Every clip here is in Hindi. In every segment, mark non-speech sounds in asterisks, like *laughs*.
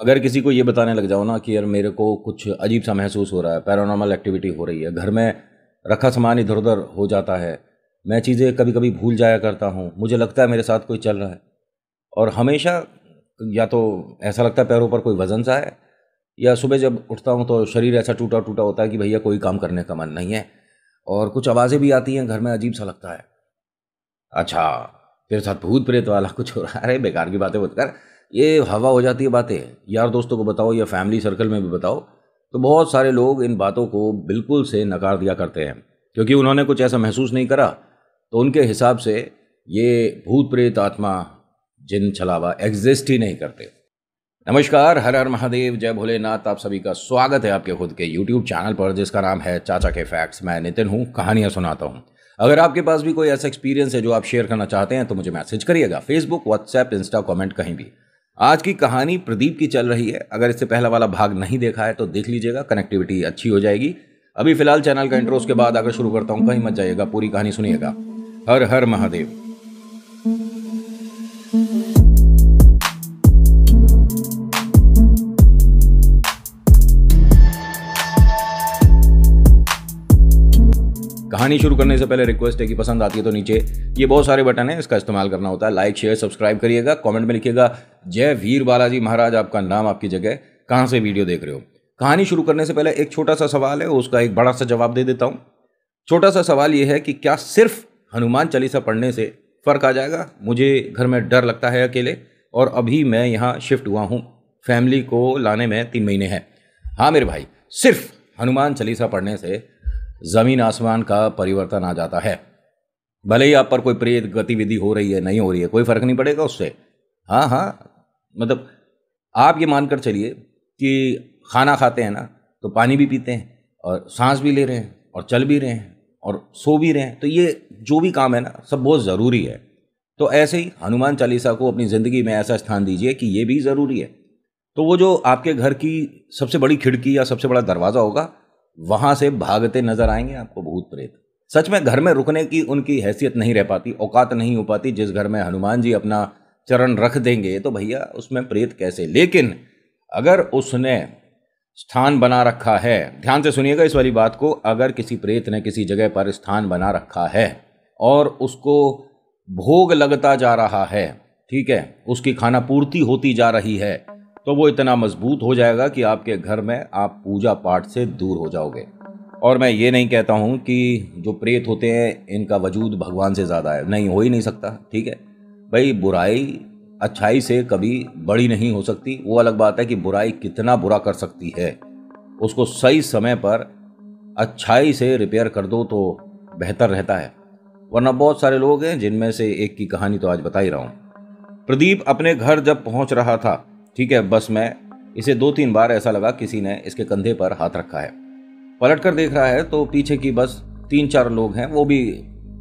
अगर किसी को ये बताने लग जाओ ना कि यार मेरे को कुछ अजीब सा महसूस हो रहा है पैरानॉर्मल एक्टिविटी हो रही है घर में रखा सामान इधर उधर हो जाता है मैं चीज़ें कभी कभी भूल जाया करता हूँ मुझे लगता है मेरे साथ कोई चल रहा है और हमेशा या तो ऐसा लगता है पैरों पर कोई वज़न सा है या सुबह जब उठता हूँ तो शरीर ऐसा टूटा टूटा होता है कि भैया कोई काम करने का मन नहीं है और कुछ आवाज़ें भी आती हैं घर में अजीब सा लगता है अच्छा तेरे साथ भूत प्रेत वाला कुछ हो रहा है अरे बेकार की बातें बोलकर कर ये हवा हो जाती है बातें यार दोस्तों को बताओ या फैमिली सर्कल में भी बताओ तो बहुत सारे लोग इन बातों को बिल्कुल से नकार दिया करते हैं क्योंकि उन्होंने कुछ ऐसा महसूस नहीं करा तो उनके हिसाब से ये भूत प्रेत आत्मा जिन छलावा एग्जिस्ट ही नहीं करते नमस्कार हर हर महादेव जय भोलेनाथ आप सभी का स्वागत है आपके खुद के यूट्यूब चैनल पर जिसका नाम है चाचा के फैक्ट्स मैं नितिन हूँ कहानियाँ सुनाता हूँ अगर आपके पास भी कोई ऐसा एक्सपीरियंस है जो आप शेयर करना चाहते हैं तो मुझे मैसेज करिएगा फेसबुक व्हाट्सएप इंस्टा कमेंट कहीं भी आज की कहानी प्रदीप की चल रही है अगर इससे पहला वाला भाग नहीं देखा है तो देख लीजिएगा कनेक्टिविटी अच्छी हो जाएगी अभी फिलहाल चैनल का इंट्रो उसके बाद आगे शुरू करता हूँ कहीं मत जाइएगा पूरी कहानी सुनिएगा हर हर महादेव कहानी शुरू करने से पहले रिक्वेस्ट है कि पसंद आती है तो नीचे ये बहुत सारे बटन है इसका इस्तेमाल करना होता है लाइक शेयर सब्सक्राइब करिएगा कॉमेंट में लिखिएगा जय वीर बालाजी महाराज आपका नाम आपकी जगह कहाँ से वीडियो देख रहे हो कहानी शुरू करने से पहले एक छोटा सा सवाल है उसका एक बड़ा सा जवाब दे देता हूँ छोटा सा सवाल ये है कि क्या सिर्फ हनुमान चालीसा पढ़ने से फ़र्क आ जाएगा मुझे घर में डर लगता है अकेले और अभी मैं यहाँ शिफ्ट हुआ हूँ फैमिली को लाने में तीन महीने हैं हाँ मेरे भाई सिर्फ हनुमान चालीसा पढ़ने से ज़मीन आसमान का परिवर्तन आ जाता है भले ही आप पर कोई प्रेत गतिविधि हो रही है नहीं हो रही है कोई फ़र्क नहीं पड़ेगा उससे हाँ हाँ मतलब आप ये मानकर चलिए कि खाना खाते हैं ना तो पानी भी पीते हैं और सांस भी ले रहे हैं और चल भी रहे हैं और सो भी रहे हैं तो ये जो भी काम है ना सब बहुत ज़रूरी है तो ऐसे ही हनुमान चालीसा को अपनी ज़िंदगी में ऐसा स्थान दीजिए कि ये भी ज़रूरी है तो वो जो आपके घर की सबसे बड़ी खिड़की या सबसे बड़ा दरवाज़ा होगा वहां से भागते नजर आएंगे आपको भूत प्रेत सच में घर में रुकने की उनकी हैसियत नहीं रह पाती औकात नहीं हो पाती जिस घर में हनुमान जी अपना चरण रख देंगे तो भैया उसमें प्रेत कैसे लेकिन अगर उसने स्थान बना रखा है ध्यान से सुनिएगा इस वाली बात को अगर किसी प्रेत ने किसी जगह पर स्थान बना रखा है और उसको भोग लगता जा रहा है ठीक है उसकी खाना पूर्ति होती जा रही है तो वो इतना मजबूत हो जाएगा कि आपके घर में आप पूजा पाठ से दूर हो जाओगे और मैं ये नहीं कहता हूँ कि जो प्रेत होते हैं इनका वजूद भगवान से ज़्यादा है नहीं हो ही नहीं सकता ठीक है भाई बुराई अच्छाई से कभी बड़ी नहीं हो सकती वो अलग बात है कि बुराई कितना बुरा कर सकती है उसको सही समय पर अच्छाई से रिपेयर कर दो तो बेहतर रहता है वरना बहुत सारे लोग हैं जिनमें से एक की कहानी तो आज बता ही रहा हूँ प्रदीप अपने घर जब पहुँच रहा था ठीक है बस मैं इसे दो तीन बार ऐसा लगा किसी ने इसके कंधे पर हाथ रखा है पलट कर देख रहा है तो पीछे की बस तीन चार लोग हैं वो भी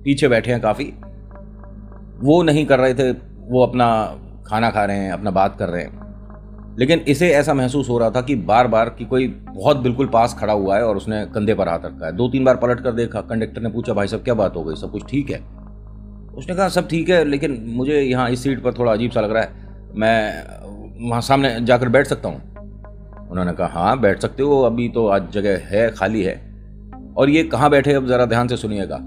पीछे बैठे हैं काफ़ी वो नहीं कर रहे थे वो अपना खाना खा रहे हैं अपना बात कर रहे हैं लेकिन इसे ऐसा महसूस हो रहा था कि बार बार कि कोई बहुत बिल्कुल पास खड़ा हुआ है और उसने कंधे पर हाथ रखा है दो तीन बार पलट कर देखा कंडक्टर ने पूछा भाई सब क्या बात हो गई सब कुछ ठीक है उसने कहा सब ठीक है लेकिन मुझे यहाँ इस सीट पर थोड़ा अजीब सा लग रहा है मैं वहाँ सामने जाकर बैठ सकता हूँ उन्होंने कहा हाँ बैठ सकते हो अभी तो आज जगह है खाली है और ये कहाँ बैठे अब ज़रा ध्यान से सुनिएगा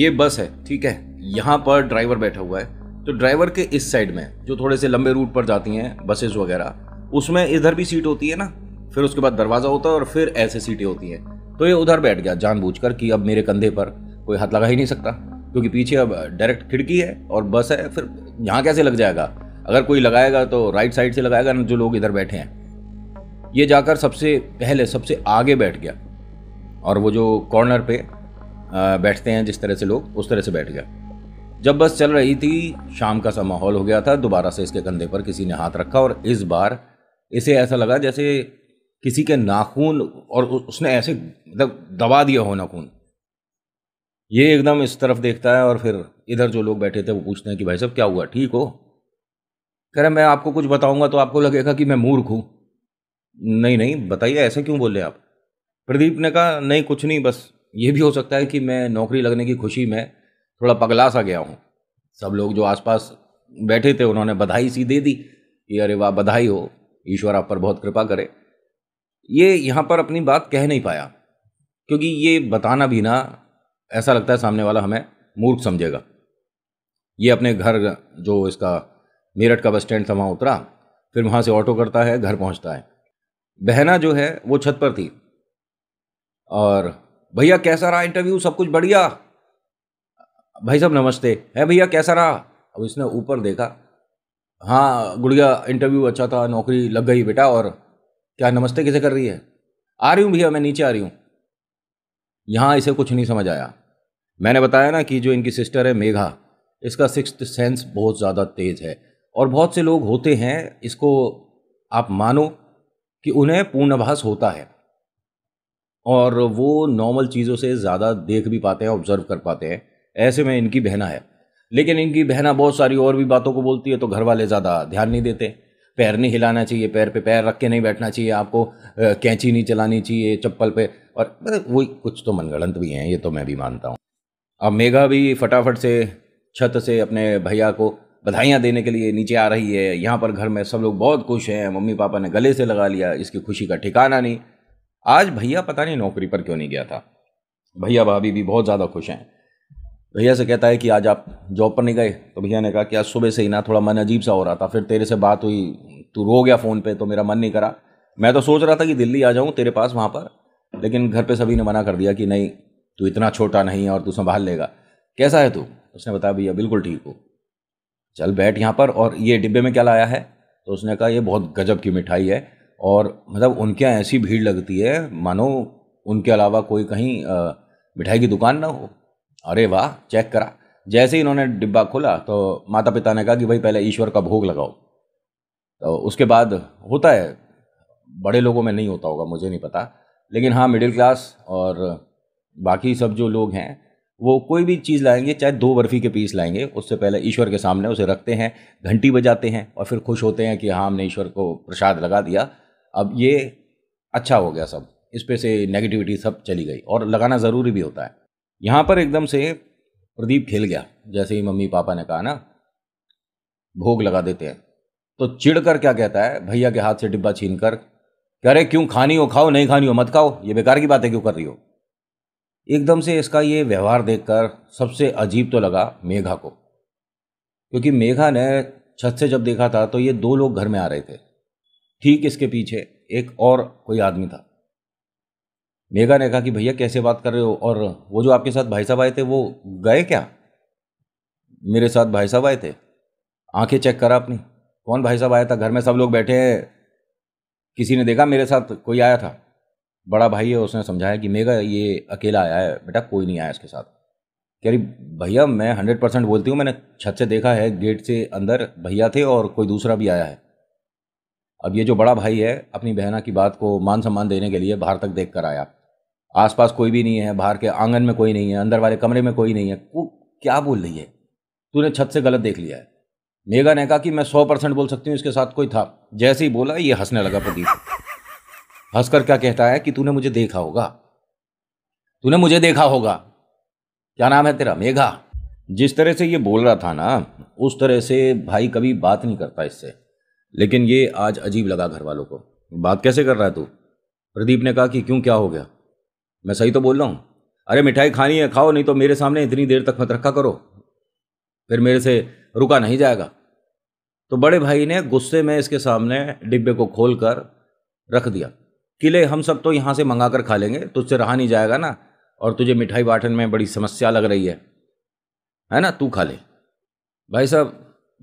ये बस है ठीक है यहाँ पर ड्राइवर बैठा हुआ है तो ड्राइवर के इस साइड में जो थोड़े से लंबे रूट पर जाती हैं बसेस वगैरह उसमें इधर भी सीट होती है ना फिर उसके बाद दरवाज़ा होता है और फिर ऐसे सीटें होती हैं तो ये उधर बैठ गया जानबूझ कि अब मेरे कंधे पर कोई हाथ लगा ही नहीं सकता क्योंकि पीछे अब डायरेक्ट खिड़की है और बस है फिर यहाँ कैसे लग जाएगा अगर कोई लगाएगा तो राइट साइड से लगाएगा ना जो लोग इधर बैठे हैं ये जाकर सबसे पहले सबसे आगे बैठ गया और वो जो कॉर्नर पे बैठते हैं जिस तरह से लोग उस तरह से बैठ गया जब बस चल रही थी शाम का सा माहौल हो गया था दोबारा से इसके कंधे पर किसी ने हाथ रखा और इस बार इसे ऐसा लगा जैसे किसी के नाखून और उसने ऐसे मतलब दबा दिया हो नाखून ये एकदम इस तरफ देखता है और फिर इधर जो लोग बैठे थे वो पूछते हैं कि भाई साहब क्या हुआ ठीक हो कह रहे मैं आपको कुछ बताऊंगा तो आपको लगेगा कि मैं मूर्ख हूँ नहीं नहीं बताइए ऐसे क्यों बोल रहे आप प्रदीप ने कहा नहीं कुछ नहीं बस ये भी हो सकता है कि मैं नौकरी लगने की खुशी में थोड़ा पगला सा गया हूँ सब लोग जो आसपास बैठे थे उन्होंने बधाई सी दे दी कि अरे वाह बधाई हो ईश्वर आप पर बहुत कृपा करे ये यहाँ पर अपनी बात कह नहीं पाया क्योंकि ये बताना भी ना ऐसा लगता है सामने वाला हमें मूर्ख समझेगा ये अपने घर जो इसका मेरठ का बस स्टैंड था वहाँ उतरा फिर वहाँ से ऑटो करता है घर पहुँचता है बहना जो है वो छत पर थी और भैया कैसा रहा इंटरव्यू सब कुछ बढ़िया भाई साहब नमस्ते है भैया कैसा रहा अब इसने ऊपर देखा हाँ गुड़िया इंटरव्यू अच्छा था नौकरी लग गई बेटा और क्या नमस्ते किसे कर रही है आ रही हूँ भैया मैं नीचे आ रही हूँ यहाँ इसे कुछ नहीं समझ आया मैंने बताया ना कि जो इनकी सिस्टर है मेघा इसका सिक्स सेंस बहुत ज़्यादा तेज़ है और बहुत से लोग होते हैं इसको आप मानो कि उन्हें पूर्णाभास होता है और वो नॉर्मल चीज़ों से ज़्यादा देख भी पाते हैं ऑब्जर्व कर पाते हैं ऐसे में इनकी बहना है लेकिन इनकी बहना बहुत सारी और भी बातों को बोलती है तो घर वाले ज़्यादा ध्यान नहीं देते पैर नहीं हिलाना चाहिए पैर पे पैर रख के नहीं बैठना चाहिए आपको कैंची नहीं चलानी चाहिए चप्पल पे और मतलब वही कुछ तो मनगढ़ंत भी हैं ये तो मैं भी मानता हूँ अब मेघा भी फटाफट से छत से अपने भैया को बधाइयाँ देने के लिए नीचे आ रही है यहाँ पर घर में सब लोग बहुत खुश हैं मम्मी पापा ने गले से लगा लिया इसकी खुशी का ठिकाना नहीं आज भैया पता नहीं नौकरी पर क्यों नहीं गया था भैया भाभी भी बहुत ज़्यादा खुश हैं भैया से कहता है कि आज आप जॉब पर नहीं गए तो भैया ने कहा कि आज सुबह से ही ना थोड़ा मन अजीब सा हो रहा था फिर तेरे से बात हुई तू रो गया फ़ोन पे तो मेरा मन नहीं करा मैं तो सोच रहा था कि दिल्ली आ जाऊँ तेरे पास वहाँ पर लेकिन घर पे सभी ने मना कर दिया कि नहीं तू इतना छोटा नहीं है और तू संभाल लेगा कैसा है तू उसने बताया भैया बिल्कुल ठीक हो चल बैठ यहाँ पर और ये डिब्बे में क्या लाया है तो उसने कहा ये बहुत गजब की मिठाई है और मतलब उनके यहाँ ऐसी भीड़ लगती है मानो उनके अलावा कोई कहीं आ, मिठाई की दुकान ना हो अरे वाह चेक करा जैसे ही इन्होंने डिब्बा खोला तो माता पिता ने कहा कि भाई पहले ईश्वर का भोग लगाओ तो उसके बाद होता है बड़े लोगों में नहीं होता होगा मुझे नहीं पता लेकिन हाँ मिडिल क्लास और बाकी सब जो लोग हैं वो कोई भी चीज़ लाएंगे चाहे दो बर्फ़ी के पीस लाएंगे उससे पहले ईश्वर के सामने उसे रखते हैं घंटी बजाते हैं और फिर खुश होते हैं कि हाँ हमने ईश्वर को प्रसाद लगा दिया अब ये अच्छा हो गया सब इस पे से नेगेटिविटी सब चली गई और लगाना ज़रूरी भी होता है यहाँ पर एकदम से प्रदीप खिल गया जैसे ही मम्मी पापा ने कहा ना भोग लगा देते हैं तो चिड़ कर क्या कहता है भैया के हाथ से डिब्बा छीन कर अरे क्यों खानी हो खाओ नहीं खानी हो मत खाओ ये बेकार की बातें क्यों कर रही हो एकदम से इसका ये व्यवहार देखकर सबसे अजीब तो लगा मेघा को क्योंकि मेघा ने छत से जब देखा था तो ये दो लोग घर में आ रहे थे ठीक इसके पीछे एक और कोई आदमी था मेघा ने कहा कि भैया कैसे बात कर रहे हो और वो जो आपके साथ भाई साहब आए थे वो गए क्या मेरे साथ भाई साहब आए थे आंखें चेक करा अपनी कौन भाई साहब आया था घर में सब लोग बैठे हैं किसी ने देखा मेरे साथ कोई आया था बड़ा भाई है उसने समझाया कि मेगा ये अकेला आया है बेटा कोई नहीं आया इसके साथ कह रही भैया मैं हंड्रेड परसेंट बोलती हूँ मैंने छत से देखा है गेट से अंदर भैया थे और कोई दूसरा भी आया है अब ये जो बड़ा भाई है अपनी बहना की बात को मान सम्मान देने के लिए बाहर तक देख कर आया आसपास कोई भी नहीं है बाहर के आंगन में कोई नहीं है अंदर वाले कमरे में कोई नहीं है वो क्या बोल रही है तूने छत से गलत देख लिया है मेगा ने कहा कि मैं सौ परसेंट बोल सकती हूँ इसके साथ कोई था जैसे ही बोला ये हंसने लगा प्रदीप हंसकर क्या कहता है कि तूने मुझे देखा होगा तूने मुझे देखा होगा क्या नाम है तेरा मेघा जिस तरह से ये बोल रहा था ना उस तरह से भाई कभी बात नहीं करता इससे लेकिन ये आज अजीब लगा घर वालों को बात कैसे कर रहा है तू प्रदीप ने कहा कि क्यों क्या हो गया मैं सही तो बोल रहा हूँ अरे मिठाई खानी है खाओ नहीं तो मेरे सामने इतनी देर तक मत रखा करो फिर मेरे से रुका नहीं जाएगा तो बड़े भाई ने गुस्से में इसके सामने डिब्बे को खोलकर रख दिया किले हम सब तो यहाँ से मंगा कर खा लेंगे तुझसे रहा नहीं जाएगा ना और तुझे मिठाई बांटने में बड़ी समस्या लग रही है है ना तू खा ले भाई साहब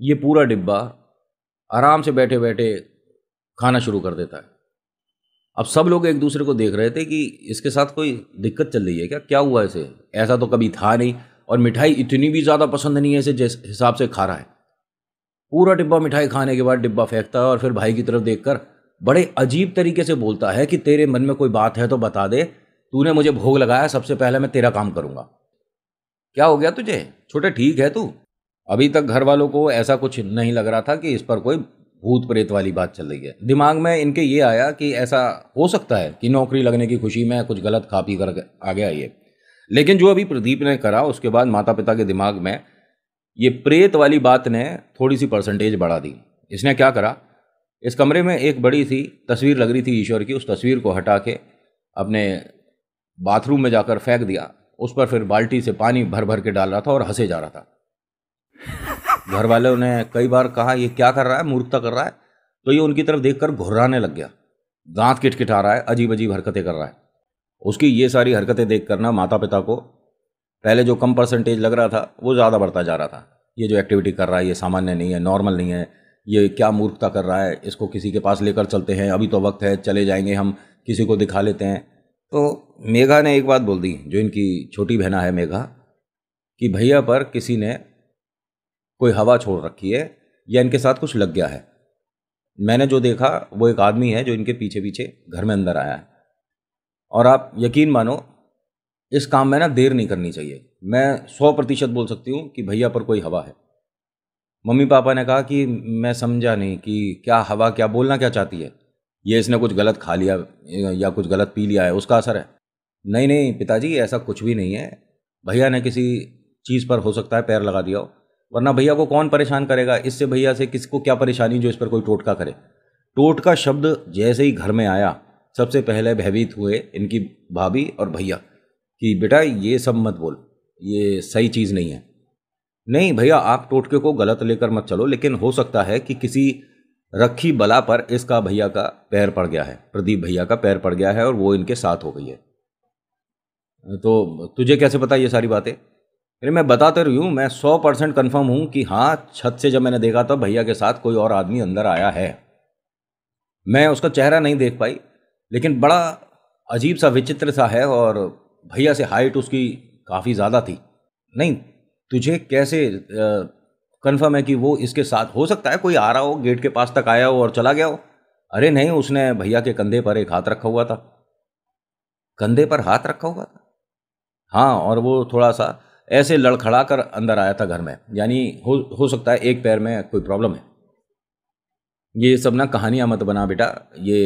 ये पूरा डिब्बा आराम से बैठे बैठे खाना शुरू कर देता है अब सब लोग एक दूसरे को देख रहे थे कि इसके साथ कोई दिक्कत चल रही है क्या क्या हुआ इसे ऐसा तो कभी था नहीं और मिठाई इतनी भी ज़्यादा पसंद नहीं है इसे जिस हिसाब से खा रहा है पूरा डिब्बा मिठाई खाने के बाद डिब्बा फेंकता है और फिर भाई की तरफ देखकर बड़े अजीब तरीके से बोलता है कि तेरे मन में कोई बात है तो बता दे तूने मुझे भोग लगाया सबसे पहले मैं तेरा काम करूंगा क्या हो गया तुझे छोटे ठीक है तू अभी तक घर वालों को ऐसा कुछ नहीं लग रहा था कि इस पर कोई भूत प्रेत वाली बात चल रही है दिमाग में इनके ये आया कि ऐसा हो सकता है कि नौकरी लगने की खुशी में कुछ गलत खा पी कर आ गया ये लेकिन जो अभी प्रदीप ने करा उसके बाद माता पिता के दिमाग में ये प्रेत वाली बात ने थोड़ी सी परसेंटेज बढ़ा दी इसने क्या करा इस कमरे में एक बड़ी सी तस्वीर लग रही थी ईश्वर की उस तस्वीर को हटा के अपने बाथरूम में जाकर फेंक दिया उस पर फिर बाल्टी से पानी भर भर के डाल रहा था और हंसे जा रहा था *laughs* घर वालों ने कई बार कहा ये क्या कर रहा है मूर्खता कर रहा है तो ये उनकी तरफ देखकर घुर्राने लग गया दांत किटकिटा रहा है अजीब अजीब हरकतें कर रहा है उसकी ये सारी हरकतें देख करना माता पिता को पहले जो कम परसेंटेज लग रहा था वो ज़्यादा बढ़ता जा रहा था ये जो एक्टिविटी कर रहा है ये सामान्य नहीं है नॉर्मल नहीं है ये क्या मूर्खता कर रहा है इसको किसी के पास लेकर चलते हैं अभी तो वक्त है चले जाएंगे हम किसी को दिखा लेते हैं तो मेघा ने एक बात बोल दी जो इनकी छोटी बहना है मेघा कि भैया पर किसी ने कोई हवा छोड़ रखी है या इनके साथ कुछ लग गया है मैंने जो देखा वो एक आदमी है जो इनके पीछे पीछे घर में अंदर आया है और आप यकीन मानो इस काम में ना देर नहीं करनी चाहिए मैं सौ प्रतिशत बोल सकती हूँ कि भैया पर कोई हवा है मम्मी पापा ने कहा कि मैं समझा नहीं कि क्या हवा क्या बोलना क्या चाहती है ये इसने कुछ गलत खा लिया या कुछ गलत पी लिया है उसका असर है नहीं नहीं पिताजी ऐसा कुछ भी नहीं है भैया ने किसी चीज़ पर हो सकता है पैर लगा दिया हो वरना भैया को कौन परेशान करेगा इससे भैया से किसको क्या परेशानी जो इस पर कोई टोटका करे टोटका शब्द जैसे ही घर में आया सबसे पहले भयभीत हुए इनकी भाभी और भैया कि बेटा ये सब मत बोल ये सही चीज़ नहीं है नहीं भैया आप टोटके को गलत लेकर मत चलो लेकिन हो सकता है कि किसी रखी बला पर इसका भैया का पैर पड़ गया है प्रदीप भैया का पैर पड़ गया है और वो इनके साथ हो गई है तो तुझे कैसे पता ये सारी बातें अरे मैं बताते रही हूँ मैं सौ परसेंट कन्फर्म हूँ कि हाँ छत से जब मैंने देखा था भैया के साथ कोई और आदमी अंदर आया है मैं उसका चेहरा नहीं देख पाई लेकिन बड़ा अजीब सा विचित्र सा है और भैया से हाइट उसकी काफ़ी ज़्यादा थी नहीं तुझे कैसे कंफर्म है कि वो इसके साथ हो सकता है कोई आ रहा हो गेट के पास तक आया हो और चला गया हो अरे नहीं उसने भैया के कंधे पर एक हाथ रखा हुआ था कंधे पर हाथ रखा हुआ था हाँ और वो थोड़ा सा ऐसे लड़खड़ा कर अंदर आया था घर में यानी हो हो सकता है एक पैर में कोई प्रॉब्लम है ये सब ना कहानियाँ मत बना बेटा ये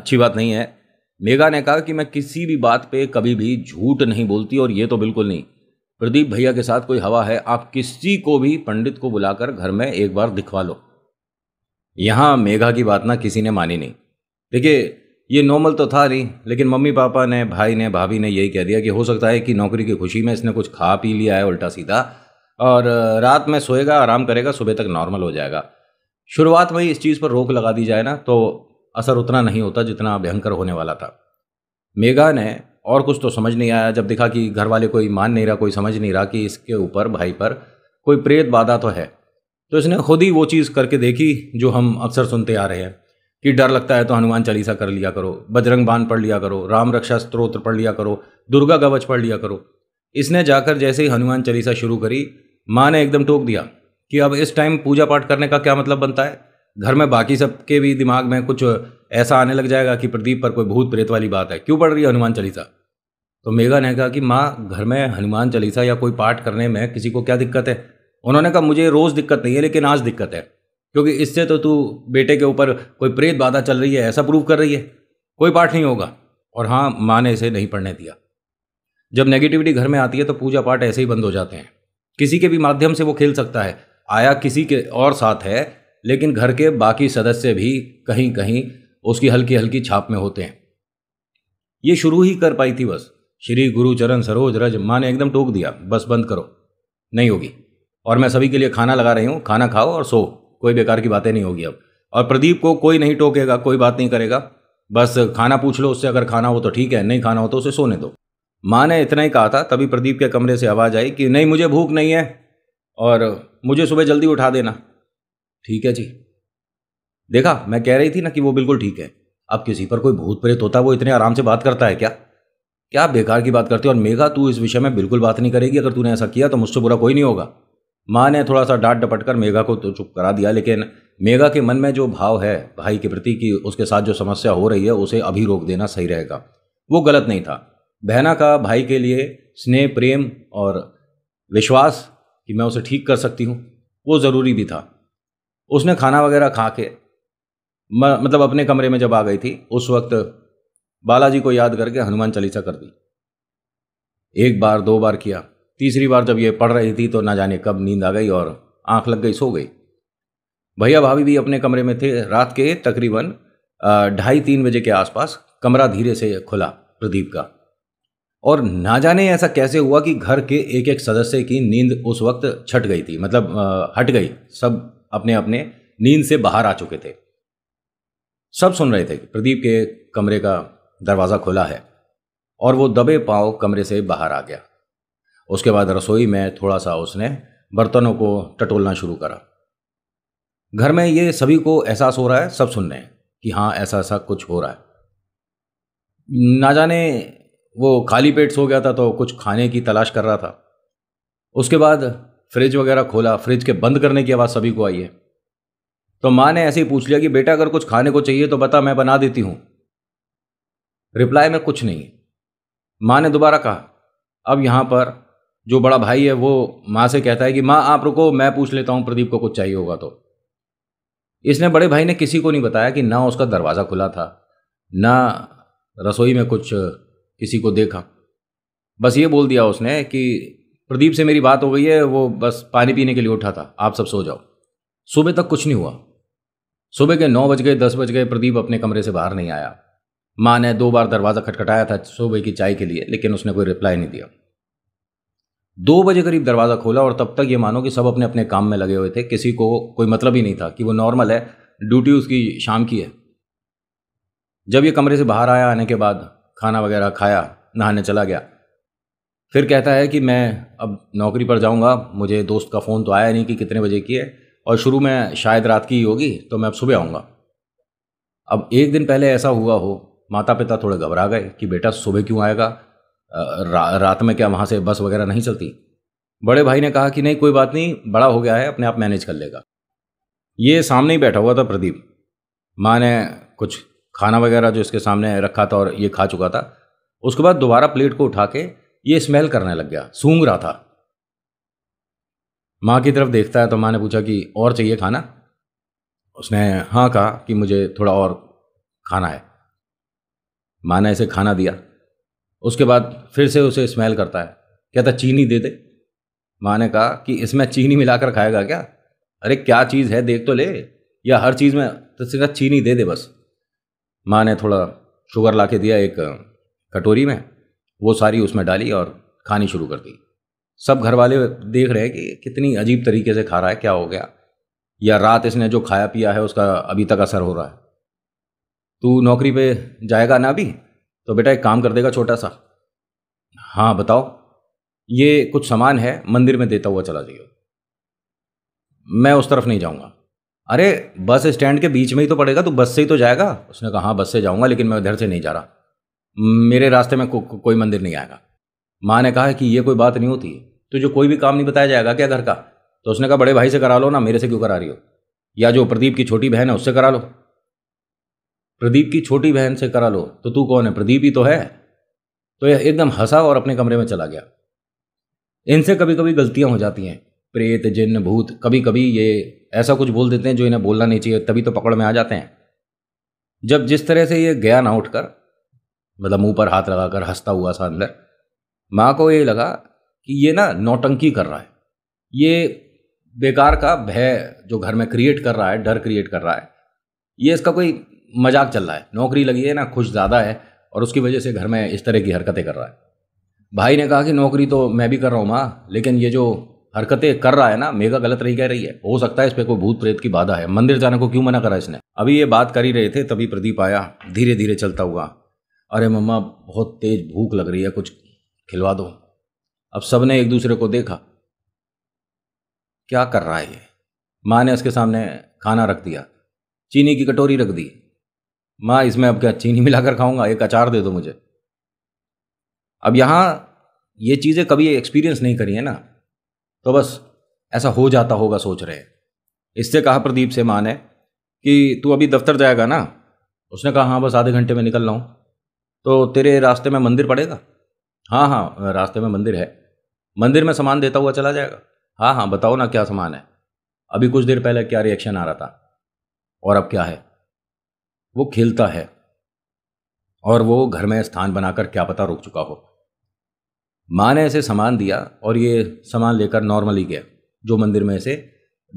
अच्छी बात नहीं है मेघा ने कहा कि मैं किसी भी बात पे कभी भी झूठ नहीं बोलती और ये तो बिल्कुल नहीं प्रदीप भैया के साथ कोई हवा है आप किसी को भी पंडित को बुलाकर घर में एक बार दिखवा लो यहाँ मेघा की बात ना किसी ने मानी नहीं देखिए ये नॉर्मल तो था नहीं लेकिन मम्मी पापा ने भाई ने भाभी ने यही कह दिया कि हो सकता है कि नौकरी की खुशी में इसने कुछ खा पी लिया है उल्टा सीधा और रात में सोएगा आराम करेगा सुबह तक नॉर्मल हो जाएगा शुरुआत में ही इस चीज़ पर रोक लगा दी जाए ना तो असर उतना नहीं होता जितना भयंकर होने वाला था मेघा ने और कुछ तो समझ नहीं आया जब देखा कि घर वाले कोई मान नहीं रहा कोई समझ नहीं रहा कि इसके ऊपर भाई पर कोई प्रेत बाधा तो है तो इसने खुद ही वो चीज़ करके देखी जो हम अक्सर सुनते आ रहे हैं कि डर लगता है तो हनुमान चालीसा कर लिया करो बजरंग बाण पढ़ लिया करो राम रक्षा स्त्रोत्र पढ़ लिया करो दुर्गा कवच पढ़ लिया करो इसने जाकर जैसे ही हनुमान चालीसा शुरू करी माँ ने एकदम टोक दिया कि अब इस टाइम पूजा पाठ करने का क्या मतलब बनता है घर में बाकी सबके भी दिमाग में कुछ ऐसा आने लग जाएगा कि प्रदीप पर कोई भूत प्रेत वाली बात है क्यों पढ़ रही है हनुमान चालीसा तो मेघा ने कहा कि माँ घर में हनुमान चालीसा या कोई पाठ करने में किसी को क्या दिक्कत है उन्होंने कहा मुझे रोज़ दिक्कत नहीं है लेकिन आज दिक्कत है क्योंकि इससे तो तू बेटे के ऊपर कोई प्रेत बाधा चल रही है ऐसा प्रूव कर रही है कोई पाठ नहीं होगा और हाँ माँ ने इसे नहीं पढ़ने दिया जब नेगेटिविटी घर में आती है तो पूजा पाठ ऐसे ही बंद हो जाते हैं किसी के भी माध्यम से वो खेल सकता है आया किसी के और साथ है लेकिन घर के बाकी सदस्य भी कहीं कहीं उसकी हल्की हल्की छाप में होते हैं ये शुरू ही कर पाई थी बस श्री गुरु चरण सरोज रज माँ ने एकदम टोक दिया बस बंद करो नहीं होगी और मैं सभी के लिए खाना लगा रही हूँ खाना खाओ और सो कोई बेकार की बातें नहीं होगी अब और प्रदीप को कोई नहीं टोकेगा कोई बात नहीं करेगा बस खाना पूछ लो उससे अगर खाना हो तो ठीक है नहीं खाना हो तो उसे सोने दो माँ ने इतना ही कहा था तभी प्रदीप के कमरे से आवाज़ आई कि नहीं मुझे भूख नहीं है और मुझे सुबह जल्दी उठा देना ठीक है जी देखा मैं कह रही थी ना कि वो बिल्कुल ठीक है अब किसी पर कोई भूत प्रेत होता वो इतने आराम से बात करता है क्या क्या बेकार की बात करती है और मेघा तू इस विषय में बिल्कुल बात नहीं करेगी अगर तूने ऐसा किया तो मुझसे बुरा कोई नहीं होगा माँ ने थोड़ा सा डांट डपट कर मेघा को तो चुप करा दिया लेकिन मेघा के मन में जो भाव है भाई के प्रति कि उसके साथ जो समस्या हो रही है उसे अभी रोक देना सही रहेगा वो गलत नहीं था बहना का भाई के लिए स्नेह प्रेम और विश्वास कि मैं उसे ठीक कर सकती हूँ वो ज़रूरी भी था उसने खाना वगैरह खा के मतलब अपने कमरे में जब आ गई थी उस वक्त बालाजी को याद करके हनुमान चालीसा कर दी एक बार दो बार किया तीसरी बार जब ये पढ़ रही थी तो ना जाने कब नींद आ गई और आंख लग गई सो गई भैया भाभी भी अपने कमरे में थे रात के तकरीबन ढाई तीन बजे के आसपास कमरा धीरे से खुला प्रदीप का और ना जाने ऐसा कैसे हुआ कि घर के एक एक सदस्य की नींद उस वक्त छट गई थी मतलब हट गई सब अपने अपने नींद से बाहर आ चुके थे सब सुन रहे थे प्रदीप के कमरे का दरवाज़ा खुला है और वो दबे पांव कमरे से बाहर आ गया उसके बाद रसोई में थोड़ा सा उसने बर्तनों को टटोलना शुरू करा घर में ये सभी को एहसास हो रहा है सब सुन रहे हैं कि हाँ ऐसा ऐसा कुछ हो रहा है ना जाने वो खाली पेट सो गया था तो कुछ खाने की तलाश कर रहा था उसके बाद फ्रिज वगैरह खोला फ्रिज के बंद करने की आवाज़ सभी को आई है तो माँ ने ऐसे ही पूछ लिया कि बेटा अगर कुछ खाने को चाहिए तो बता मैं बना देती हूँ रिप्लाई में कुछ नहीं माँ ने दोबारा कहा अब यहाँ पर जो बड़ा भाई है वो माँ से कहता है कि माँ आप रुको मैं पूछ लेता हूँ प्रदीप को कुछ चाहिए होगा तो इसने बड़े भाई ने किसी को नहीं बताया कि ना उसका दरवाज़ा खुला था ना रसोई में कुछ किसी को देखा बस ये बोल दिया उसने कि प्रदीप से मेरी बात हो गई है वो बस पानी पीने के लिए उठा था आप सब सो जाओ सुबह तक कुछ नहीं हुआ सुबह के नौ बज गए दस बज गए प्रदीप अपने कमरे से बाहर नहीं आया माँ ने दो बार दरवाज़ा खटखटाया था सुबह की चाय के लिए लेकिन उसने कोई रिप्लाई नहीं दिया दो बजे करीब दरवाज़ा खोला और तब तक ये मानो कि सब अपने अपने काम में लगे हुए थे किसी को कोई मतलब ही नहीं था कि वो नॉर्मल है ड्यूटी उसकी शाम की है जब ये कमरे से बाहर आया आने के बाद खाना वगैरह खाया नहाने चला गया फिर कहता है कि मैं अब नौकरी पर जाऊंगा मुझे दोस्त का फ़ोन तो आया नहीं कि कितने बजे की है और शुरू में शायद रात की ही होगी तो मैं अब सुबह आऊँगा अब एक दिन पहले ऐसा हुआ हो माता पिता थोड़े घबरा गए कि बेटा सुबह क्यों आएगा रा, रात में क्या वहाँ से बस वगैरह नहीं चलती बड़े भाई ने कहा कि नहीं कोई बात नहीं बड़ा हो गया है अपने आप मैनेज कर लेगा ये सामने ही बैठा हुआ था प्रदीप माँ ने कुछ खाना वगैरह जो इसके सामने रखा था और ये खा चुका था उसके बाद दोबारा प्लेट को उठा के ये स्मेल करने लग गया सूंघ रहा था माँ की तरफ देखता है तो माँ ने पूछा कि और चाहिए खाना उसने हाँ कहा कि मुझे थोड़ा और खाना है माँ ने इसे खाना दिया उसके बाद फिर से उसे स्मेल करता है कहता चीनी दे दे माँ ने कहा कि इसमें चीनी मिलाकर खाएगा क्या अरे क्या चीज़ है देख तो ले या हर चीज़ में तो सीधा चीनी दे दे बस माँ ने थोड़ा शुगर ला के दिया एक कटोरी में वो सारी उसमें डाली और खानी शुरू कर दी सब घर वाले देख रहे हैं कि कितनी अजीब तरीके से खा रहा है क्या हो गया या रात इसने जो खाया पिया है उसका अभी तक असर हो रहा है तू नौकरी पे जाएगा ना अभी तो बेटा एक काम कर देगा छोटा सा हाँ बताओ ये कुछ सामान है मंदिर में देता हुआ चला जाइए मैं उस तरफ नहीं जाऊँगा अरे बस स्टैंड के बीच में ही तो पड़ेगा तो बस से ही तो जाएगा उसने कहा हाँ बस से जाऊँगा लेकिन मैं उधर से नहीं जा रहा मेरे रास्ते में को, को, कोई मंदिर नहीं आएगा माँ ने कहा कि ये कोई बात नहीं होती तो जो कोई भी काम नहीं बताया जाएगा क्या घर का तो उसने कहा बड़े भाई से करा लो ना मेरे से क्यों करा रही हो या जो प्रदीप की छोटी बहन है उससे करा लो प्रदीप की छोटी बहन से करा लो तो तू कौन है प्रदीप ही तो है तो यह एकदम हंसा और अपने कमरे में चला गया इनसे कभी कभी गलतियां हो जाती हैं प्रेत जिन भूत कभी कभी ये ऐसा कुछ बोल देते हैं जो इन्हें बोलना नहीं चाहिए तभी तो पकड़ में आ जाते हैं जब जिस तरह से ये गया ना उठकर मतलब मुंह पर हाथ लगाकर हंसता हुआ सा अंदर माँ को ये लगा कि ये ना नौटंकी कर रहा है ये बेकार का भय जो घर में क्रिएट कर रहा है डर क्रिएट कर रहा है ये इसका कोई मजाक चल रहा है नौकरी लगी है ना खुश ज़्यादा है और उसकी वजह से घर में इस तरह की हरकतें कर रहा है भाई ने कहा कि नौकरी तो मैं भी कर रहा हूँ माँ लेकिन ये जो हरकतें कर रहा है ना मेगा गलत रही कह रही है हो सकता है इस पर कोई भूत प्रेत की बाधा है मंदिर जाने को क्यों मना करा इसने अभी ये बात कर ही रहे थे तभी प्रदीप आया धीरे धीरे चलता हुआ अरे मम्मा बहुत तेज भूख लग रही है कुछ खिलवा दो अब सब ने एक दूसरे को देखा क्या कर रहा है ये माँ ने उसके सामने खाना रख दिया चीनी की कटोरी रख दी माँ इसमें अब क्या चीनी मिलाकर खाऊंगा एक अचार दे दो मुझे अब यहाँ ये चीज़ें कभी एक्सपीरियंस नहीं करी है ना तो बस ऐसा हो जाता होगा सोच रहे हैं इससे कहा प्रदीप से माँ ने कि तू अभी दफ्तर जाएगा ना उसने कहा हाँ बस आधे घंटे में निकल रहा हूँ तो तेरे रास्ते में मंदिर पड़ेगा हाँ हाँ रास्ते में मंदिर है मंदिर में सामान देता हुआ चला जाएगा हाँ हाँ बताओ ना क्या सामान है अभी कुछ देर पहले क्या रिएक्शन आ रहा था और अब क्या है वो खेलता है और वो घर में स्थान बनाकर क्या पता रोक चुका हो माँ ने ऐसे सामान दिया और ये सामान लेकर नॉर्मली गया जो मंदिर में ऐसे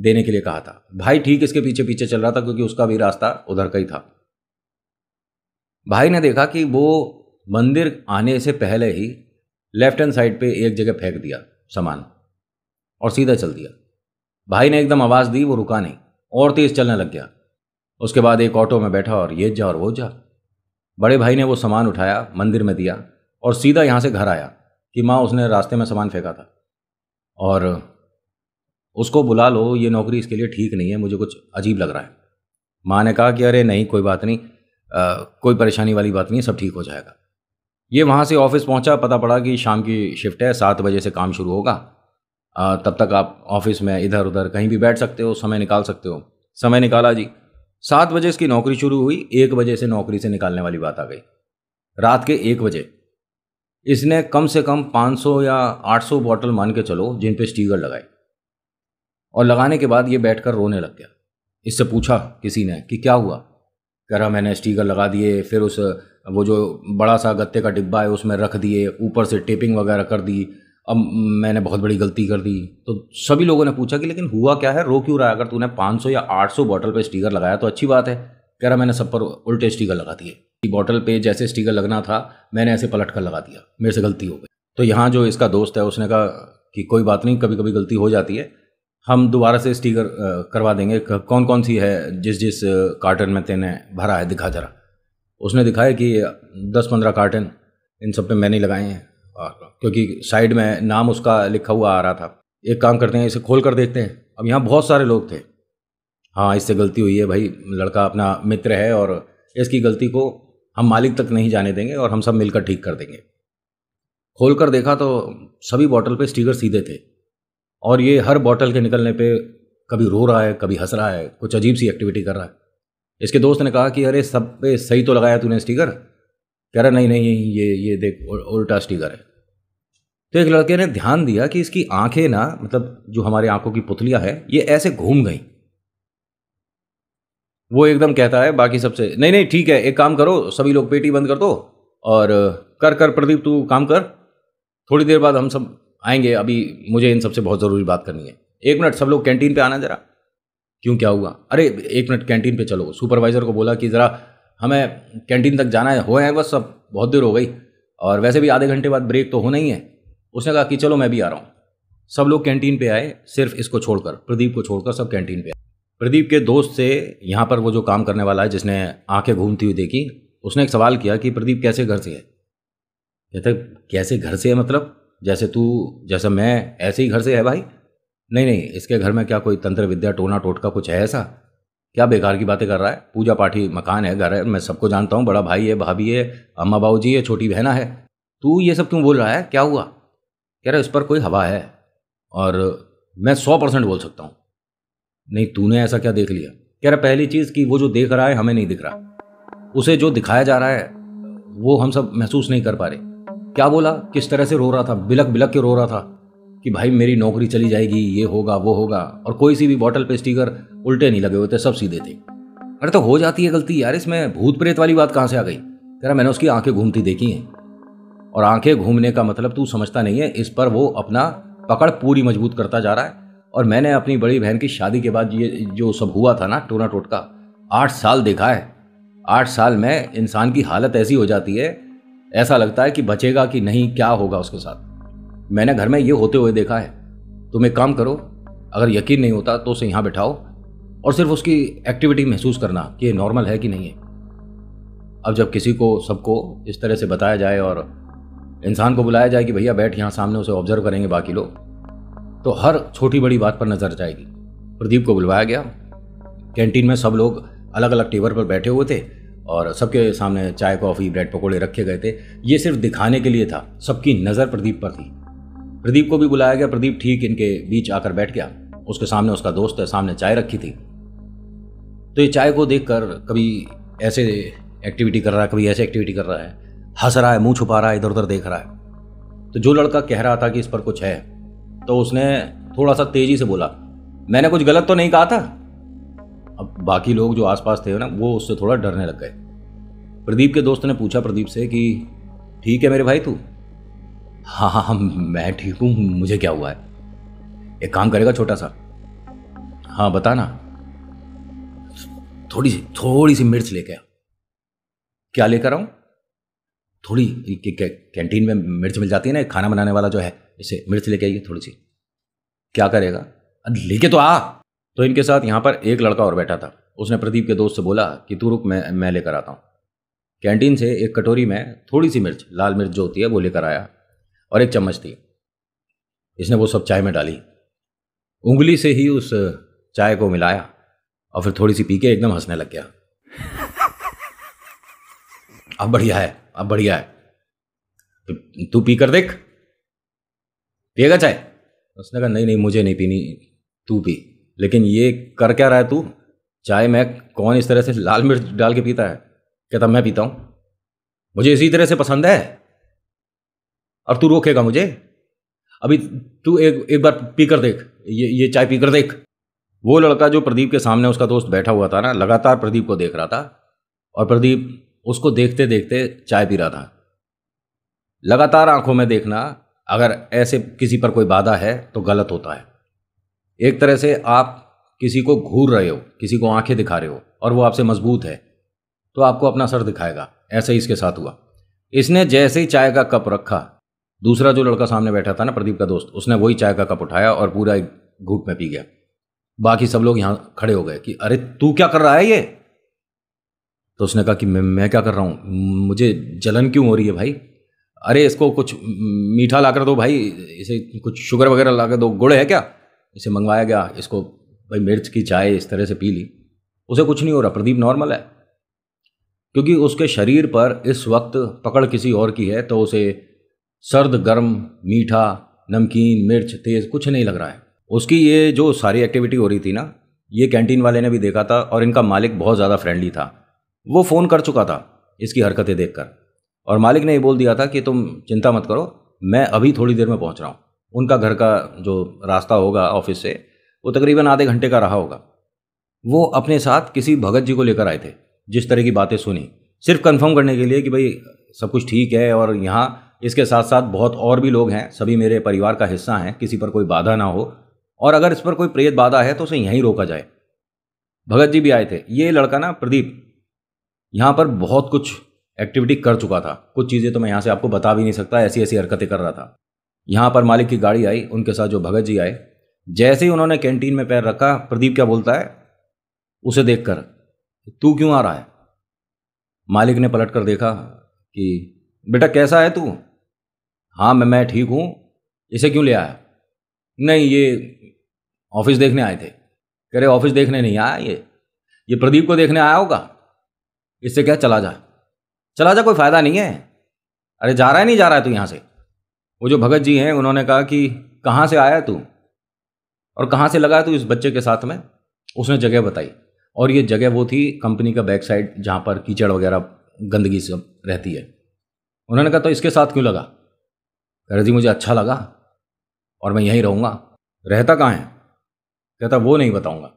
देने के लिए कहा था भाई ठीक इसके पीछे पीछे चल रहा था क्योंकि उसका भी रास्ता उधर का ही था भाई ने देखा कि वो मंदिर आने से पहले ही लेफ्ट हैंड साइड पे एक जगह फेंक दिया सामान और सीधा चल दिया भाई ने एकदम आवाज़ दी वो रुका नहीं और तेज़ चलने लग गया उसके बाद एक ऑटो में बैठा और ये जा और वो जा बड़े भाई ने वो सामान उठाया मंदिर में दिया और सीधा यहाँ से घर आया कि माँ उसने रास्ते में सामान फेंका था और उसको बुला लो ये नौकरी इसके लिए ठीक नहीं है मुझे कुछ अजीब लग रहा है माँ ने कहा कि अरे नहीं कोई बात नहीं आ, कोई परेशानी वाली बात नहीं सब ठीक हो जाएगा ये वहाँ से ऑफिस पहुँचा पता पड़ा कि शाम की शिफ्ट है सात बजे से काम शुरू होगा आ, तब तक आप ऑफिस में इधर उधर कहीं भी बैठ सकते हो समय निकाल सकते हो समय निकाला जी सात बजे इसकी नौकरी शुरू हुई एक बजे से नौकरी से निकालने वाली बात आ गई रात के एक बजे इसने कम से कम 500 या 800 बॉटल मान के चलो जिन पे स्टीगर लगाए और लगाने के बाद ये बैठकर रोने लग गया इससे पूछा किसी ने कि क्या हुआ कह रहा मैंने स्टीकर लगा दिए फिर उस वो जो बड़ा सा गत्ते का डिब्बा है उसमें रख दिए ऊपर से टेपिंग वगैरह कर दी अब मैंने बहुत बड़ी गलती कर दी तो सभी लोगों ने पूछा कि लेकिन हुआ क्या है रो क्यों रहा अगर तूने 500 या 800 बॉटल पर स्टिकर लगाया तो अच्छी बात है कह रहा मैंने सब पर उल्टे स्टिकर लगा दिए बॉटल पे जैसे स्टिकर लगना था मैंने ऐसे पलट कर लगा दिया मेरे से गलती हो गई तो यहाँ जो इसका दोस्त है उसने कहा कि कोई बात नहीं कभी कभी गलती हो जाती है हम दोबारा से स्टिकर करवा देंगे कौन कौन सी है जिस जिस कार्टन में तेने भरा है दिखा जरा उसने दिखाया कि दस पंद्रह कार्टन इन सब पे मैंने लगाए हैं क्योंकि साइड में नाम उसका लिखा हुआ आ रहा था एक काम करते हैं इसे खोल कर देखते हैं अब यहाँ बहुत सारे लोग थे हाँ इससे गलती हुई है भाई लड़का अपना मित्र है और इसकी गलती को हम मालिक तक नहीं जाने देंगे और हम सब मिलकर ठीक कर देंगे खोल कर देखा तो सभी बॉटल पे स्टिकर सीधे थे और ये हर बॉटल के निकलने पे कभी रो रहा है कभी हंस रहा है कुछ अजीब सी एक्टिविटी कर रहा है इसके दोस्त ने कहा कि अरे सब पे सही तो लगाया तूने स्टिकर कह रहा नहीं नहीं ये ये देख उल्टा स्टिकर है तो एक लड़के ने ध्यान दिया कि इसकी आंखें ना मतलब जो हमारे आंखों की पुतलियां है ये ऐसे घूम गई वो एकदम कहता है बाकी सबसे नहीं नहीं ठीक है एक काम करो सभी लोग पेटी बंद कर दो और कर कर प्रदीप तू काम कर थोड़ी देर बाद हम सब आएंगे अभी मुझे इन सबसे बहुत ज़रूरी बात करनी है एक मिनट सब लोग कैंटीन पे आना ज़रा क्यों क्या हुआ अरे एक मिनट कैंटीन पे चलो सुपरवाइज़र को बोला कि ज़रा हमें कैंटीन तक जाना है हो हैं बस सब बहुत देर हो गई और वैसे भी आधे घंटे बाद ब्रेक तो होना ही है उसने कहा कि चलो मैं भी आ रहा हूँ सब लोग कैंटीन पे आए सिर्फ इसको छोड़कर प्रदीप को छोड़कर सब कैंटीन पे आए प्रदीप के दोस्त से यहाँ पर वो जो काम करने वाला है जिसने आंखें घूमती हुई देखी उसने एक सवाल किया कि प्रदीप कैसे घर से है कहते कैसे घर से है मतलब जैसे तू जैसे मैं ऐसे ही घर से है भाई नहीं नहीं इसके घर में क्या कोई तंत्र विद्या टोना टोटका कुछ है ऐसा क्या बेकार की बातें कर रहा है पूजा पाठी मकान है घर है मैं सबको जानता हूँ बड़ा भाई है भाभी है अम्मा बाबू जी है छोटी बहना है तू ये सब क्यों बोल रहा है क्या हुआ कह रहा है इस पर कोई हवा है और मैं सौ परसेंट बोल सकता हूँ नहीं तूने ऐसा क्या देख लिया कह रहा पहली चीज़ कि वो जो देख रहा है हमें नहीं दिख रहा उसे जो दिखाया जा रहा है वो हम सब महसूस नहीं कर पा रहे क्या बोला किस तरह से रो रहा था बिलक बिलक के रो रहा था कि भाई मेरी नौकरी चली जाएगी ये होगा वो होगा और कोई सी भी बॉटल पे स्टिकर उल्टे नहीं लगे होते सब सीधे थे अरे तो हो जाती है गलती यार इसमें भूत प्रेत वाली बात कहाँ से आ गई तेरा मैंने उसकी आंखें घूमती देखी हैं और आंखें घूमने का मतलब तू समझता नहीं है इस पर वो अपना पकड़ पूरी मजबूत करता जा रहा है और मैंने अपनी बड़ी बहन की शादी के बाद ये जो सब हुआ था ना टोना टोटका आठ साल देखा है आठ साल में इंसान की हालत ऐसी हो जाती है ऐसा लगता है कि बचेगा कि नहीं क्या होगा उसके साथ मैंने घर में ये होते हुए देखा है तुम एक काम करो अगर यकीन नहीं होता तो उसे यहाँ बैठाओ और सिर्फ उसकी एक्टिविटी महसूस करना कि ये नॉर्मल है कि नहीं है अब जब किसी को सबको इस तरह से बताया जाए और इंसान को बुलाया जाए कि भैया बैठ यहाँ सामने उसे ऑब्जर्व करेंगे बाकी लोग तो हर छोटी बड़ी बात पर नजर जाएगी प्रदीप को बुलवाया गया कैंटीन में सब लोग अलग अलग टेबल पर बैठे हुए थे और सबके सामने चाय कॉफ़ी ब्रेड पकौड़े रखे गए थे ये सिर्फ दिखाने के लिए था सबकी नज़र प्रदीप पर थी प्रदीप को भी बुलाया गया प्रदीप ठीक इनके बीच आकर बैठ गया उसके सामने उसका दोस्त है सामने चाय रखी थी तो ये चाय को देखकर कभी ऐसे एक्टिविटी कर रहा है कभी ऐसे एक्टिविटी कर रहा है हंस रहा है मुंह छुपा रहा है इधर उधर देख रहा है तो जो लड़का कह रहा था कि इस पर कुछ है तो उसने थोड़ा सा तेजी से बोला मैंने कुछ गलत तो नहीं कहा था अब बाकी लोग जो आसपास थे ना वो उससे थोड़ा डरने लग गए प्रदीप के दोस्त ने पूछा प्रदीप से कि ठीक है मेरे भाई तू हाँ हाँ हाँ मैं ठीक हूँ मुझे क्या हुआ है एक काम करेगा छोटा सा हाँ बता ना थोड़ी सी थोड़ी सी मिर्च लेके आ क्या लेकर आऊँ थोड़ी के, के, कैंटीन में मिर्च मिल जाती है ना खाना बनाने वाला जो है इसे मिर्च लेके आइए थोड़ी सी क्या करेगा लेके तो आ तो इनके साथ यहाँ पर एक लड़का और बैठा था उसने प्रदीप के दोस्त से बोला कि तू रुक मैं मैं लेकर आता हूँ कैंटीन से एक कटोरी में थोड़ी सी मिर्च लाल मिर्च जो होती है वो लेकर आया और एक चम्मच थी इसने वो सब चाय में डाली उंगली से ही उस चाय को मिलाया और फिर थोड़ी सी पी के एकदम हंसने लग गया अब बढ़िया है अब बढ़िया है तू पी कर देख पिएगा चाय उसने कहा नहीं नहीं मुझे नहीं पीनी तू पी लेकिन ये कर क्या रहा है तू चाय में कौन इस तरह से लाल मिर्च डाल के पीता है कहता मैं पीता हूँ मुझे इसी तरह से पसंद है और तू रोकेगा मुझे अभी तू एक एक बार पी कर देख ये ये चाय पी कर देख वो लड़का जो प्रदीप के सामने उसका दोस्त बैठा हुआ था ना लगातार प्रदीप को देख रहा था और प्रदीप उसको देखते देखते चाय पी रहा था लगातार आंखों में देखना अगर ऐसे किसी पर कोई बाधा है तो गलत होता है एक तरह से आप किसी को घूर रहे हो किसी को आंखें दिखा रहे हो और वो आपसे मजबूत है तो आपको अपना सर दिखाएगा ऐसा ही इसके साथ हुआ इसने जैसे ही चाय का कप रखा दूसरा जो लड़का सामने बैठा था ना प्रदीप का दोस्त उसने वही चाय का कप उठाया और पूरा एक घूट में पी गया बाकी सब लोग यहाँ खड़े हो गए कि अरे तू क्या कर रहा है ये तो उसने कहा कि मैं मैं क्या कर रहा हूँ मुझे जलन क्यों हो रही है भाई अरे इसको कुछ मीठा ला कर दो भाई इसे कुछ शुगर वगैरह ला कर दो गुड़ है क्या इसे मंगवाया गया इसको भाई मिर्च की चाय इस तरह से पी ली उसे कुछ नहीं हो रहा प्रदीप नॉर्मल है क्योंकि उसके शरीर पर इस वक्त पकड़ किसी और की है तो उसे सर्द गर्म मीठा नमकीन मिर्च तेज़ कुछ नहीं लग रहा है उसकी ये जो सारी एक्टिविटी हो रही थी ना ये कैंटीन वाले ने भी देखा था और इनका मालिक बहुत ज़्यादा फ्रेंडली था वो फ़ोन कर चुका था इसकी हरकतें देख कर और मालिक ने ये बोल दिया था कि तुम चिंता मत करो मैं अभी थोड़ी देर में पहुँच रहा हूँ उनका घर का जो रास्ता होगा ऑफिस से वो तकरीबन आधे घंटे का रहा होगा वो अपने साथ किसी भगत जी को लेकर आए थे जिस तरह की बातें सुनी सिर्फ कंफर्म करने के लिए कि भाई सब कुछ ठीक है और यहाँ इसके साथ साथ बहुत और भी लोग हैं सभी मेरे परिवार का हिस्सा हैं किसी पर कोई बाधा ना हो और अगर इस पर कोई प्रेत बाधा है तो उसे यहीं रोका जाए भगत जी भी आए थे ये लड़का ना प्रदीप यहाँ पर बहुत कुछ एक्टिविटी कर चुका था कुछ चीज़ें तो मैं यहाँ से आपको बता भी नहीं सकता ऐसी ऐसी हरकतें कर रहा था यहाँ पर मालिक की गाड़ी आई उनके साथ जो भगत जी आए जैसे ही उन्होंने कैंटीन में पैर रखा प्रदीप क्या बोलता है उसे देख तू क्यों आ रहा है मालिक ने पलट कर देखा कि बेटा कैसा है तू हाँ मैं मैं ठीक हूँ इसे क्यों ले आया नहीं ये ऑफिस देखने आए थे कह रहे ऑफिस देखने नहीं आया ये ये प्रदीप को देखने आया होगा इससे क्या चला जा चला जा कोई फ़ायदा नहीं है अरे जा रहा है नहीं जा रहा है तू यहाँ से वो जो भगत जी हैं उन्होंने कहा कि कहाँ से आया तू और कहाँ से लगा तू इस बच्चे के साथ में उसने जगह बताई और ये जगह वो थी कंपनी का बैक साइड जहाँ पर कीचड़ वगैरह गंदगी से रहती है उन्होंने कहा तो इसके साथ क्यों लगा कह रहा जी मुझे अच्छा लगा और मैं यहीं रहूँगा रहता कहाँ है कहता वो नहीं बताऊँगा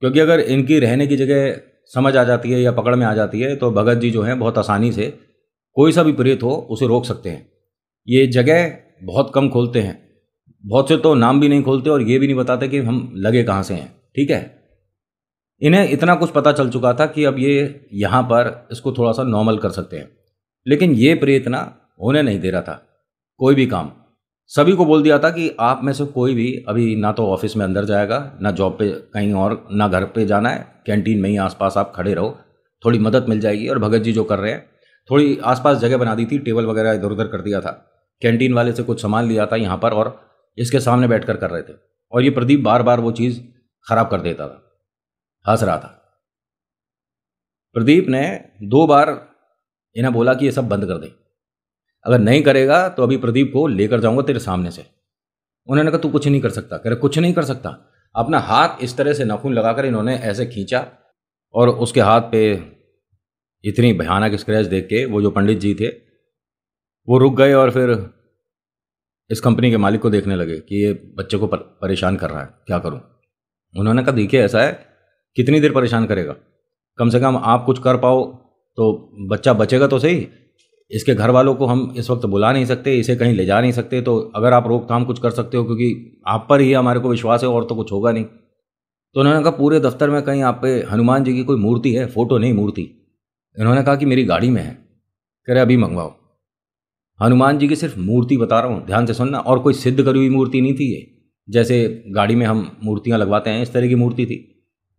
क्योंकि अगर इनकी रहने की जगह समझ आ जाती है या पकड़ में आ जाती है तो भगत जी जो हैं बहुत आसानी से कोई सा भी प्रेत हो उसे रोक सकते हैं ये जगह बहुत कम खोलते हैं बहुत से तो नाम भी नहीं खोलते और ये भी नहीं बताते कि हम लगे कहाँ से हैं ठीक है इन्हें इतना कुछ पता चल चुका था कि अब ये यहाँ पर इसको थोड़ा सा नॉर्मल कर सकते हैं लेकिन ये प्रेत ना होने नहीं दे रहा था कोई भी काम सभी को बोल दिया था कि आप में से कोई भी अभी ना तो ऑफिस में अंदर जाएगा ना जॉब पे कहीं और ना घर पे जाना है कैंटीन में ही आसपास आप खड़े रहो थोड़ी मदद मिल जाएगी और भगत जी जो कर रहे हैं थोड़ी आसपास जगह बना दी थी टेबल वगैरह इधर उधर कर दिया था कैंटीन वाले से कुछ सामान लिया था यहाँ पर और इसके सामने बैठ कर कर रहे थे और ये प्रदीप बार बार वो चीज़ खराब कर देता था हंस रहा था प्रदीप ने दो बार इन्हें बोला कि ये सब बंद कर दें अगर नहीं करेगा तो अभी प्रदीप को लेकर जाऊंगा तेरे सामने से उन्होंने कहा तू कुछ नहीं कर सकता कह रहे कुछ नहीं कर सकता अपना हाथ इस तरह से नाखून लगाकर इन्होंने ऐसे खींचा और उसके हाथ पे इतनी भयानक स्क्रैच देख के वो जो पंडित जी थे वो रुक गए और फिर इस कंपनी के मालिक को देखने लगे कि ये बच्चे को पर, परेशान कर रहा है क्या करूं उन्होंने कहा देखिए ऐसा है कितनी देर परेशान करेगा कम से कम आप कुछ कर पाओ तो बच्चा बचेगा तो सही इसके घर वालों को हम इस वक्त बुला नहीं सकते इसे कहीं ले जा नहीं सकते तो अगर आप रोकथाम कुछ कर सकते हो क्योंकि आप पर ही हमारे को विश्वास है और तो कुछ होगा नहीं तो उन्होंने कहा पूरे दफ्तर में कहीं आप पे हनुमान जी की कोई मूर्ति है फोटो नहीं मूर्ति इन्होंने कहा कि मेरी गाड़ी में है कह रहे अभी मंगवाओ हनुमान जी की सिर्फ मूर्ति बता रहा हूँ ध्यान से सुनना और कोई सिद्ध करी हुई मूर्ति नहीं थी ये जैसे गाड़ी में हम मूर्तियाँ लगवाते हैं इस तरह की मूर्ति थी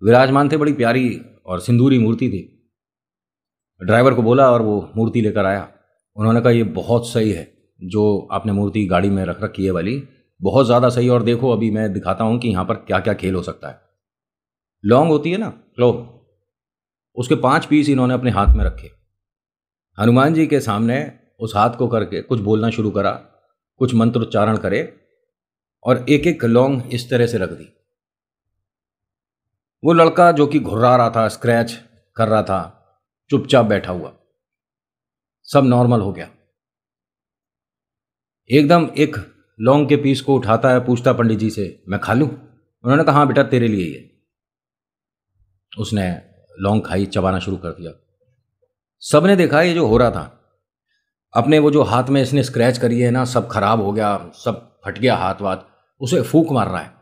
विराजमान थे बड़ी प्यारी और सिंदूरी मूर्ति थी ड्राइवर को बोला और वो मूर्ति लेकर आया उन्होंने कहा ये बहुत सही है जो आपने मूर्ति गाड़ी में रख रखी है वाली बहुत ज़्यादा सही और देखो अभी मैं दिखाता हूँ कि यहाँ पर क्या क्या खेल हो सकता है लौंग होती है ना लो उसके पांच पीस इन्होंने अपने हाथ में रखे हनुमान जी के सामने उस हाथ को करके कुछ बोलना शुरू करा कुछ मंत्रोच्चारण करे और एक एक लौंग इस तरह से रख दी वो लड़का जो कि घुर्रा रहा था स्क्रैच कर रहा था चुपचाप बैठा हुआ सब नॉर्मल हो गया एकदम एक लौंग के पीस को उठाता है पूछता पंडित जी से मैं खा लूं उन्होंने कहा हाँ बेटा तेरे लिए ये उसने लौंग खाई चबाना शुरू कर दिया सबने देखा ये जो हो रहा था अपने वो जो हाथ में इसने स्क्रैच करी है ना सब खराब हो गया सब फट गया हाथ वाथ उसे फूक मार रहा है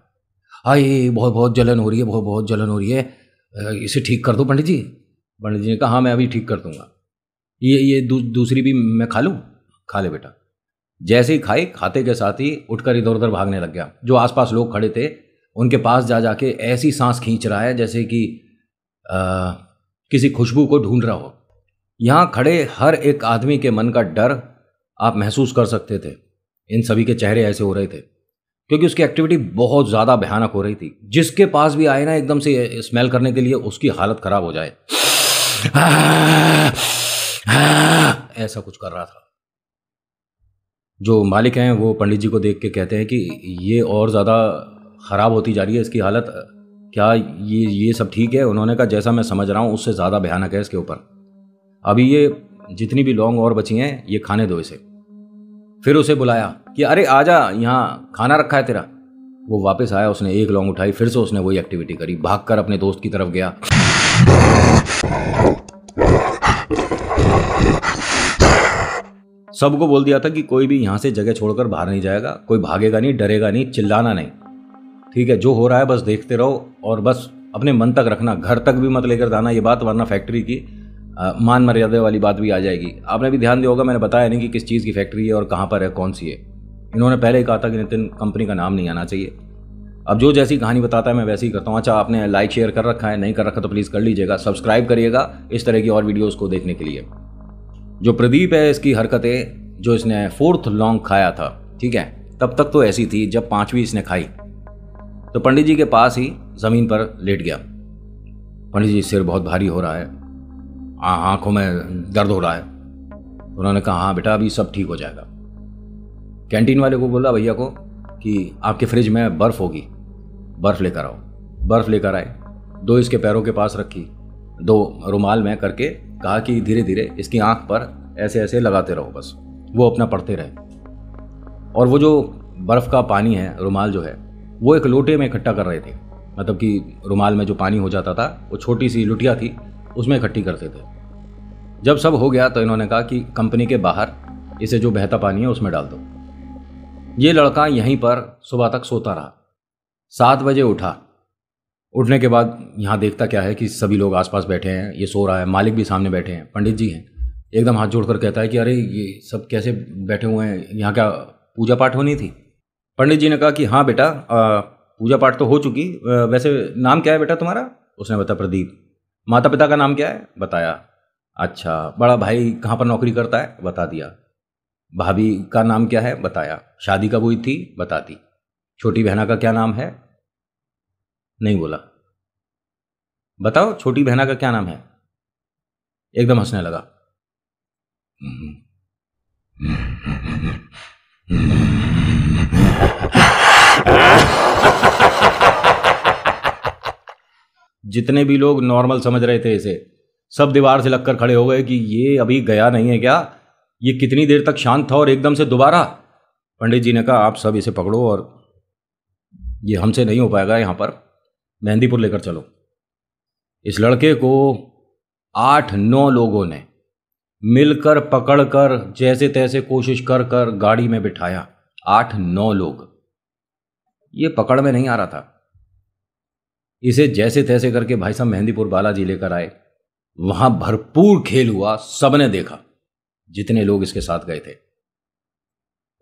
हाय बहुत बहुत जलन हो रही है बहुत बहुत जलन हो रही है इसे ठीक कर दो पंडित जी पंडित जी ने कहा हाँ मैं अभी ठीक कर दूंगा ये ये दू, दूसरी भी मैं खा लूँ खा ले बेटा जैसे ही खाई खाते के साथ ही उठकर इधर उधर भागने लग गया जो आसपास लोग खड़े थे उनके पास जा जाके ऐसी सांस खींच रहा है जैसे कि आ, किसी खुशबू को ढूंढ रहा हो यहाँ खड़े हर एक आदमी के मन का डर आप महसूस कर सकते थे इन सभी के चेहरे ऐसे हो रहे थे क्योंकि उसकी एक्टिविटी बहुत ज़्यादा भयानक हो रही थी जिसके पास भी आए ना एकदम से स्मेल करने के लिए उसकी हालत ख़राब हो जाए ऐसा कुछ कर रहा था जो मालिक हैं वो पंडित जी को देख के कहते हैं कि ये और ज़्यादा ख़राब होती जा रही है इसकी हालत क्या ये ये सब ठीक है उन्होंने कहा जैसा मैं समझ रहा हूँ उससे ज़्यादा भयानक है इसके ऊपर अभी ये जितनी भी लौंग और बची हैं ये खाने दो इसे फिर उसे बुलाया कि अरे आजा यहाँ खाना रखा है तेरा वो वापस आया उसने एक लौंग उठाई फिर से उसने वही एक्टिविटी करी भागकर अपने दोस्त की तरफ गया सबको बोल दिया था कि कोई भी यहां से जगह छोड़कर बाहर नहीं जाएगा कोई भागेगा नहीं डरेगा नहीं चिल्लाना नहीं ठीक है जो हो रहा है बस देखते रहो और बस अपने मन तक रखना घर तक भी मत लेकर जाना ये बात वरना फैक्ट्री की आ, मान मर्यादा वाली बात भी आ जाएगी आपने भी ध्यान दिया होगा मैंने बताया नहीं कि किस चीज़ की फैक्ट्री है और कहाँ पर है कौन सी है इन्होंने पहले ही कहा था कि नितिन कंपनी का नाम नहीं आना चाहिए अब जो जैसी कहानी बताता है मैं वैसे ही करता हूँ अच्छा आपने लाइक शेयर कर रखा है नहीं कर रखा तो प्लीज़ कर लीजिएगा सब्सक्राइब करिएगा इस तरह की और वीडियोज़ को देखने के लिए जो प्रदीप है इसकी हरकतें जो इसने फोर्थ लॉन्ग खाया था ठीक है तब तक तो ऐसी थी जब पाँचवीं इसने खाई तो पंडित जी के पास ही ज़मीन पर लेट गया पंडित जी सिर बहुत भारी हो रहा है आँखों में दर्द हो रहा है उन्होंने कहा हाँ बेटा अभी सब ठीक हो जाएगा कैंटीन वाले को बोला भैया को कि आपके फ्रिज में बर्फ़ होगी बर्फ लेकर आओ बर्फ लेकर आए दो इसके पैरों के पास रखी दो रुमाल में करके कहा कि धीरे धीरे इसकी आंख पर ऐसे ऐसे लगाते रहो बस वो अपना पढ़ते रहे और वो जो बर्फ़ का पानी है रुमाल जो है वो एक लोटे में इकट्ठा कर रहे थे मतलब कि रुमाल में जो पानी हो जाता था वो छोटी सी लुटिया थी उसमें इकट्ठी करते थे जब सब हो गया तो इन्होंने कहा कि कंपनी के बाहर इसे जो बहता पानी है उसमें डाल दो ये लड़का यहीं पर सुबह तक सोता रहा सात बजे उठा उठने के बाद यहाँ देखता क्या है कि सभी लोग आसपास बैठे हैं ये सो रहा है मालिक भी सामने बैठे हैं पंडित जी हैं एकदम हाथ जोड़कर कहता है कि अरे ये सब कैसे बैठे हुए हैं यहाँ क्या पूजा पाठ होनी थी पंडित जी ने कहा कि हाँ बेटा पूजा पाठ तो हो चुकी वैसे नाम क्या है बेटा तुम्हारा उसने बताया प्रदीप माता पिता का नाम क्या है बताया अच्छा बड़ा भाई कहाँ पर नौकरी करता है बता दिया भाभी का नाम क्या है बताया शादी कब हुई थी बता दी छोटी बहना का क्या नाम है नहीं बोला बताओ छोटी बहना का क्या नाम है एकदम हंसने लगा जितने भी लोग नॉर्मल समझ रहे थे इसे सब दीवार से लगकर खड़े हो गए कि ये अभी गया नहीं है क्या ये कितनी देर तक शांत था और एकदम से दोबारा पंडित जी ने कहा आप सब इसे पकड़ो और ये हमसे नहीं हो पाएगा यहाँ पर मेहंदीपुर लेकर चलो इस लड़के को आठ नौ लोगों ने मिलकर पकड़कर जैसे तैसे कोशिश कर कर गाड़ी में बिठाया आठ नौ लोग ये पकड़ में नहीं आ रहा था इसे जैसे तैसे करके भाई साहब मेहंदीपुर बालाजी लेकर आए वहां भरपूर खेल हुआ सबने देखा जितने लोग इसके साथ गए थे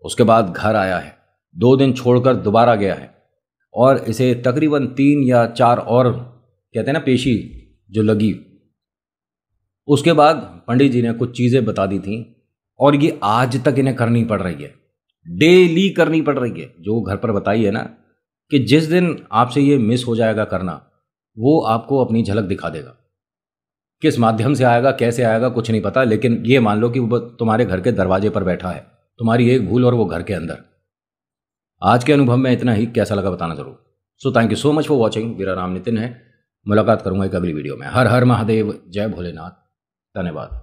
उसके बाद घर आया है दो दिन छोड़कर दोबारा गया है और इसे तकरीबन तीन या चार और कहते हैं ना पेशी जो लगी उसके बाद पंडित जी ने कुछ चीज़ें बता दी थी और ये आज तक इन्हें करनी पड़ रही है डेली करनी पड़ रही है जो घर पर बताई है ना कि जिस दिन आपसे ये मिस हो जाएगा करना वो आपको अपनी झलक दिखा देगा किस माध्यम से आएगा कैसे आएगा कुछ नहीं पता लेकिन ये मान लो कि वो तुम्हारे घर के दरवाजे पर बैठा है तुम्हारी एक भूल और वो घर के अंदर आज के अनुभव में इतना ही कैसा लगा बताना जरूर so thank you so much for watching मेरा नाम नितिन है मुलाकात करूंगा एक अगली वीडियो में हर हर महादेव जय भोलेनाथ धन्यवाद